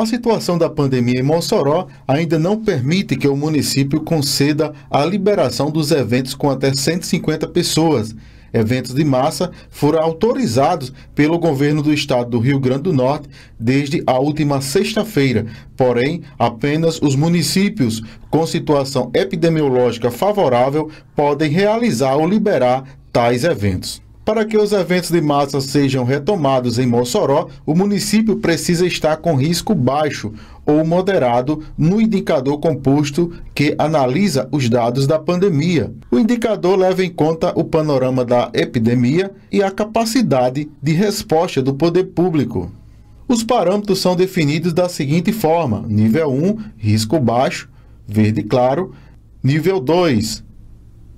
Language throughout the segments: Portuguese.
A situação da pandemia em Mossoró ainda não permite que o município conceda a liberação dos eventos com até 150 pessoas. Eventos de massa foram autorizados pelo governo do estado do Rio Grande do Norte desde a última sexta-feira. Porém, apenas os municípios com situação epidemiológica favorável podem realizar ou liberar tais eventos. Para que os eventos de massa sejam retomados em Mossoró, o município precisa estar com risco baixo ou moderado no indicador composto que analisa os dados da pandemia. O indicador leva em conta o panorama da epidemia e a capacidade de resposta do poder público. Os parâmetros são definidos da seguinte forma: nível 1, risco baixo, verde claro, nível 2,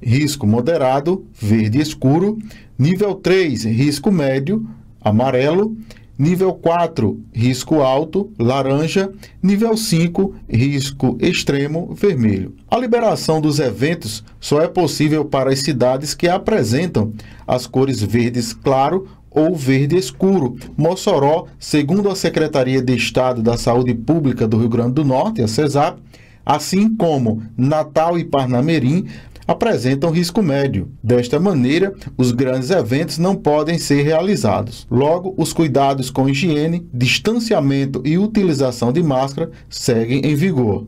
risco moderado, verde escuro. Nível 3, risco médio, amarelo. Nível 4, risco alto, laranja. Nível 5, risco extremo, vermelho. A liberação dos eventos só é possível para as cidades que apresentam as cores verdes claro ou verde escuro. Mossoró, segundo a Secretaria de Estado da Saúde Pública do Rio Grande do Norte, a CESAP, assim como Natal e Parnamirim, apresentam risco médio. Desta maneira, os grandes eventos não podem ser realizados. Logo, os cuidados com higiene, distanciamento e utilização de máscara seguem em vigor.